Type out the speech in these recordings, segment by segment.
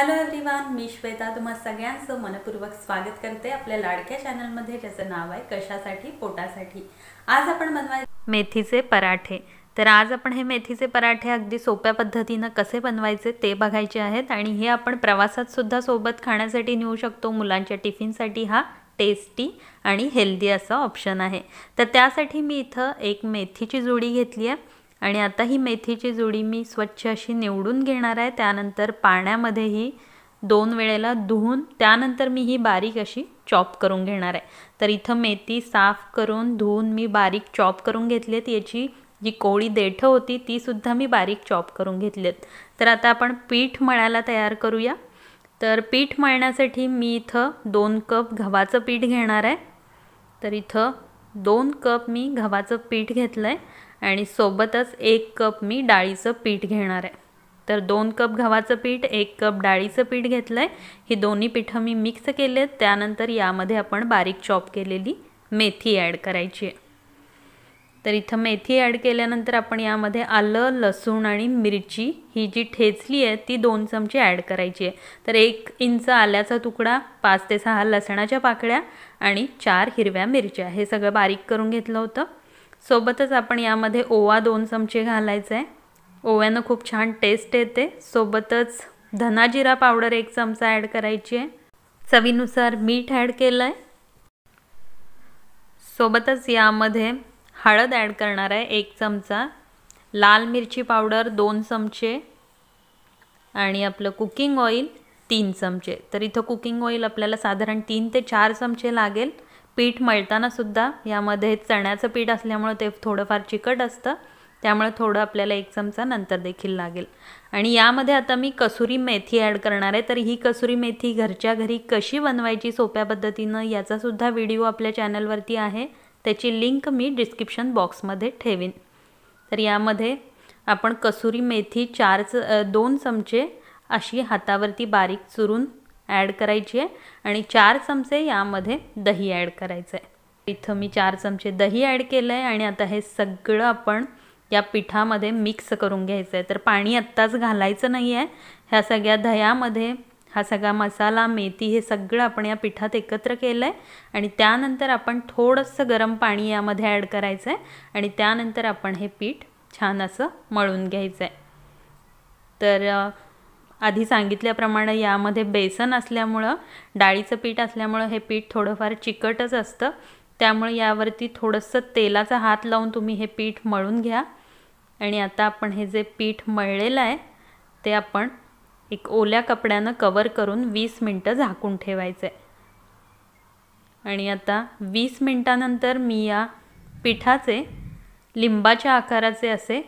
hello one मी श्वेता तुम्हा सगळ्यांचं मनपूर्वक स्वागत करते आपल्या लाडक्या चॅनलमध्ये ज्याचं नाव आहे कशासाठी पोटासाठी आज आपण बनवाय मेथीचे पराठे तर आज आपण हे मेथीचे पराठे अगदी सोप्या पद्धतीनं कसे बनवायचे ते बघायचे आहेत आणि हे आपण प्रवासात सुद्धा सोबत खाण्यासाठी नेऊ शकतो मुलांच्या टिफिनसाठी हा टेस्टी आणि हेल्दी असा ऑप्शन आहे तर त्यासाठी मी इथं एक मेथीची जोडी घेतली आहे आणि आता ही मेथीची जोडी मी स्वच्छ अशी निवडून घेणार आहे त्यानंतर पाण्यामध्येही दोन वेळेला धुवून त्यानंतर मी ही बारीक अशी चॉप करून घेणार आहे तर इथं मेथी साफ करून धुवून मी बारीक चॉप करून घेतलीत याची जी कोळी देठं होती तीसुद्धा मी बारीक चॉप करून घेतलीत तर आता आपण पीठ मळायला तयार करूया तर पीठ मळण्यासाठी मी इथं दोन कप गव्हाचं पीठ घेणार आहे तर इथं दोन कप मी गव्हाचं पीठ घेतलं आहे आणि सोबतच एक कप मी डाळीचं पीठ घेणार आहे तर दोन कप गव्हाचं पीठ एक कप डाळीचं पीठ घेतलं आहे ही दोन्ही पीठं मी मिक्स केले आहेत त्यानंतर यामध्ये आपण बारीक चॉप केलेली मेथी ॲड करायची आहे तर इथं मेथी ॲड केल्यानंतर आपण यामध्ये आलं लसूण आणि मिरची ही जी ठेचली आहे ती दोन चमचे ॲड करायची आहे तर एक इंच आल्याचा तुकडा पाच ते सहा लसणाच्या पाकळ्या आणि चार हिरव्या मिरच्या हे सगळं बारीक करून घेतलं होतं सोबतच आपण यामध्ये ओवा दोन चमचे घालायचा आहे ओव्यानं खूप छान टेस्ट येते सोबतच धनाजिरा पावडर एक चमचा ॲड करायची आहे चवीनुसार मीठ ॲड केलं आहे सोबतच यामध्ये हळद ॲड करणार आहे एक चमचा लाल मिरची पावडर दोन चमचे आणि आपलं कुकिंग ऑईल तीन चमचे तर इथं कुकिंग ऑईल आपल्याला साधारण तीन ते चार चमचे लागेल पीठ मळतानासुद्धा यामध्ये चण्याचं पीठ असल्यामुळं ते थोडंफार चिकट असतं त्यामुळे थोडं आपल्याला एक चमचा नंतर देखील लागेल आणि यामध्ये आता मी कसुरी मेथी ॲड करणार आहे तर ही कसुरी मेथी घरच्या घरी कशी बनवायची सोप्या पद्धतीनं याचासुद्धा व्हिडिओ आपल्या चॅनलवरती आहे त्याची लिंक मी डिस्क्रिप्शन बॉक्समध्ये ठेवीन तर यामध्ये आपण कसुरी मेथी चार दोन चमचे अशी हातावरती बारीक चुरून ॲड करायची आहे आणि चार चमचे यामध्ये दही ॲड करायचं आहे इथं मी चार चमचे दही ॲड केलं आहे आणि आता हे सगळं आपण या पिठामध्ये मिक्स करून घ्यायचं आहे तर पाणी आत्ताच घालायचं नाही आहे ह्या सगळ्या दह्यामध्ये हा सगळा मसाला मेथी हे सगळं आपण या पिठात एकत्र केलं आहे आणि त्यानंतर आपण थोडंसं गरम पाणी यामध्ये ॲड करायचं आहे आणि त्यानंतर आपण हे पीठ छान असं मळून घ्यायचं आहे तर आधी सांगितल्याप्रमाणे यामध्ये बेसन असल्यामुळं डाळीचं पीठ असल्यामुळं हे पीठ थोडंफार चिकटच असतं त्यामुळे यावरती थोडंसं तेलाचा हात लावून तुम्ही हे पीठ मळून घ्या आणि आता आपण हे जे पीठ मळलेलं आहे ते आपण एक ओल्या कपड्यानं कवर करून वीस मिनटं झाकून ठेवायचं आहे आणि आता वीस मिनटानंतर मी या पिठाचे लिंबाच्या आकाराचे असे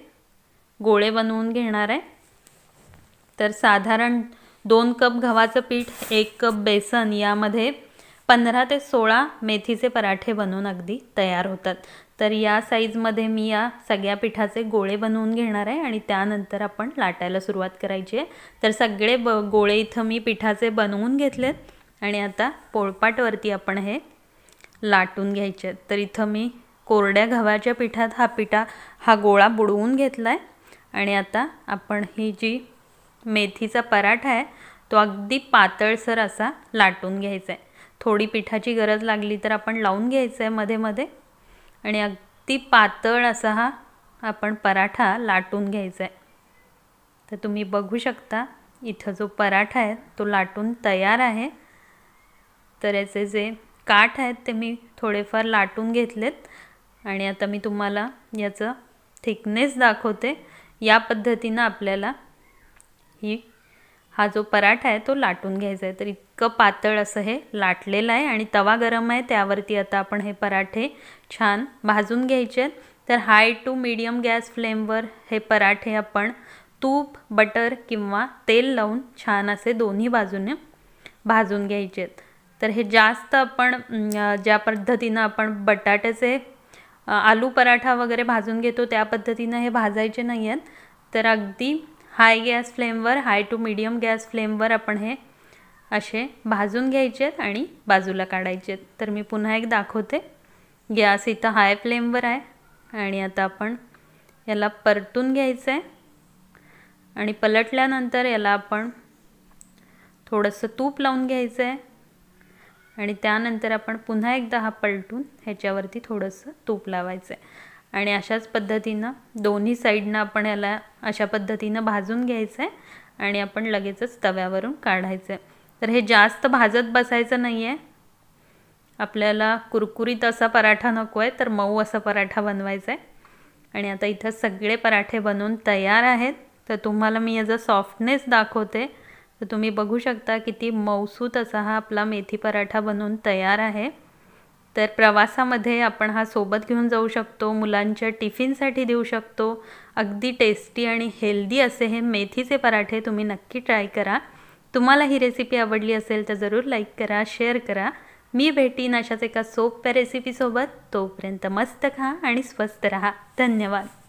गोळे बनवून घेणार आहे तर साधारण दोन कप गव्हाचं पीठ एक कप बेसन यामध्ये पंधरा ते सोळा मेथीचे पराठे बनवून अगदी तयार होतात तर या साईजमध्ये मी या सगळ्या पिठाचे गोळे बनवून घेणार आहे आणि त्यानंतर आपण लाटायला सुरुवात करायची आहे तर सगळे ब गोळे इथं मी पिठाचे बनवून घेतलेत आणि आता पोळपाटवरती आपण हे लाटून घ्यायचे आहेत तर इथं मी कोरड्या गव्हाच्या पिठात हा पिठा हा गोळा बुडवून घेतला आहे आणि आता आपण ही जी मेथीचा पराठा आहे तो अगदी पातळसर असा लाटून घ्यायचा आहे थोडी पिठाची गरज लागली तर आपण लावून घ्यायचं आहे मध्ये मध्ये आणि अगदी पातळ असा हा आपण पराठा लाटून घ्यायचा आहे तर तुम्ही बघू शकता इथं जो पराठा आहे तो लाटून तयार आहे तर याचे जे काठ आहेत ते मी थोडेफार लाटून घेतलेत आणि आता मी तुम्हाला याचं थिकनेस दाखवते या पद्धतीनं आपल्याला ही हा जो पराठा आहे तो लाटून घ्यायचा आहे तर इतकं पातळ असं हे लाटलेलं आहे आणि तवा गरम आहे त्यावरती आता आपण हे पराठे छान भाजून घ्यायचे आहेत तर हाय टू मीडियम गॅस फ्लेमवर हे पराठे आपण तूप बटर किंवा तेल लावून छान असे दोन्ही बाजूने भाजून घ्यायचे आहेत तर हे जास्त आपण ज्या पद्धतीनं आपण बटाट्याचे आलू पराठा वगैरे भाजून घेतो त्या पद्धतीनं हे भाजायचे नाही आहेत तर अगदी हाय गॅस फ्लेमवर हाय टू मिडियम गॅस फ्लेमवर आपण हे असे भाजून घ्यायचे आहेत आणि बाजूला काढायचे आहेत तर मी पुन्हा एक दाखवते गॅस इथं हाय फ्लेमवर आहे आणि आता आपण याला परतून घ्यायचं आहे आणि पलटल्यानंतर याला आपण थोडंसं तूप लावून घ्यायचं आहे आणि त्यानंतर आपण पुन्हा एकदा हा पलटून ह्याच्यावरती थोडंसं तूप लावायचं आहे आणि अशाच पद्धतीनं दोन्ही साईडनं आपण याला अशा पद्धतीनं भाजून घ्यायचं आहे आणि आपण लगेचच तव्यावरून काढायचं आहे तर हे जास्त भाजत बसायचं नाही आहे आपल्याला कुरकुरीत असा पराठा नको आहे तर मऊ असा पराठा बनवायचा आहे आणि आता इथं सगळे पराठे बनवून तयार आहेत तर तुम्हाला मी याचा सॉफ्टनेस दाखवते तर तुम्ही बघू शकता किती मऊसूत असा हा आपला मेथी पराठा बनवून तयार आहे तर प्रवासामध्ये आपण हा सोबत घेऊन जाऊ शकतो मुलांच्या टिफिनसाठी देऊ शकतो अगदी टेस्टी आणि हेल्दी असे हे मेथीचे पराठे तुम्ही नक्की ट्राय करा तुम्हाला ही रेसिपी आवडली असेल तर जरूर लाईक करा शेअर करा मी भेटीन अशाच एका सोप्या रेसिपीसोबत तोपर्यंत मस्त खा आणि स्वस्त रहा धन्यवाद